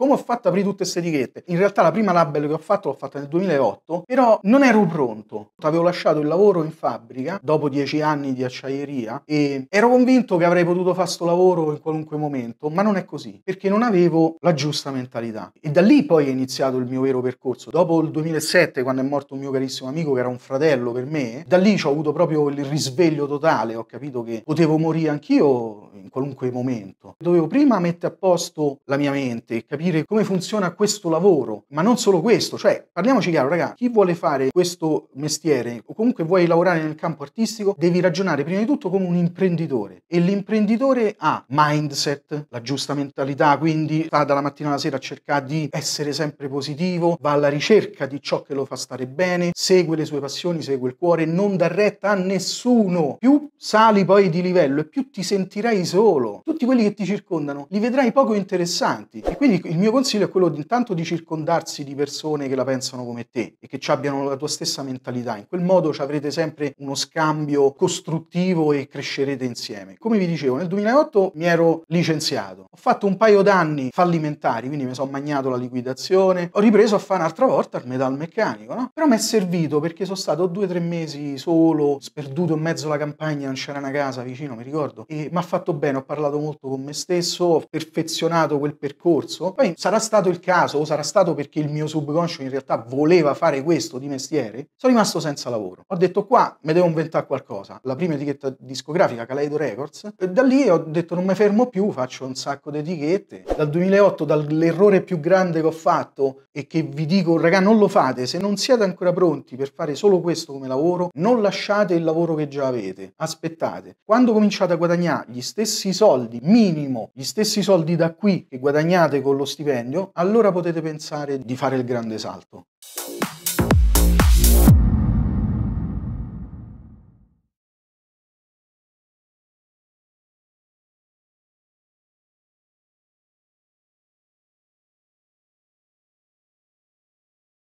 Come ho fatto ad aprire tutte queste etichette? In realtà la prima label che ho fatto l'ho fatta nel 2008, però non ero pronto. Avevo lasciato il lavoro in fabbrica dopo dieci anni di acciaieria e ero convinto che avrei potuto fare questo lavoro in qualunque momento, ma non è così, perché non avevo la giusta mentalità. E da lì poi è iniziato il mio vero percorso. Dopo il 2007, quando è morto un mio carissimo amico che era un fratello per me, da lì ho avuto proprio il risveglio totale, ho capito che potevo morire anch'io in qualunque momento. Dovevo prima mettere a posto la mia mente e capire capire come funziona questo lavoro, ma non solo questo, cioè parliamoci chiaro ragazzi, chi vuole fare questo mestiere o comunque vuoi lavorare nel campo artistico, devi ragionare prima di tutto come un imprenditore e l'imprenditore ha mindset, la giusta mentalità, quindi va dalla mattina alla sera a cercare di essere sempre positivo, va alla ricerca di ciò che lo fa stare bene, segue le sue passioni, segue il cuore, non dà retta a nessuno. Più sali poi di livello e più ti sentirai solo. Tutti quelli che ti circondano li vedrai poco interessanti e quindi il mio consiglio è quello di, intanto di circondarsi di persone che la pensano come te e che abbiano la tua stessa mentalità. In quel modo ci avrete sempre uno scambio costruttivo e crescerete insieme. Come vi dicevo, nel 2008 mi ero licenziato. Ho fatto un paio d'anni fallimentari, quindi mi sono magnato la liquidazione. Ho ripreso a fare un'altra volta il metalmeccanico, no? Però mi è servito perché sono stato due o tre mesi solo, sperduto in mezzo alla campagna, non c'era una casa vicino, mi ricordo. E mi ha fatto bene, ho parlato molto con me stesso, ho perfezionato quel percorso. Poi me sarà stato il caso o sarà stato perché il mio subconscio in realtà voleva fare questo di mestiere, sono rimasto senza lavoro. Ho detto qua mi devo inventare qualcosa. La prima etichetta discografica, Kaleido Records, e da lì ho detto non mi fermo più, faccio un sacco di etichette. Dal 2008, dall'errore più grande che ho fatto e che vi dico, raga, non lo fate, se non siete ancora pronti per fare solo questo come lavoro, non lasciate il lavoro che già avete, aspettate. Quando cominciate a guadagnare gli stessi soldi, minimo, gli stessi soldi da qui che guadagnate con lo stesso stipendio, allora potete pensare di fare il grande salto.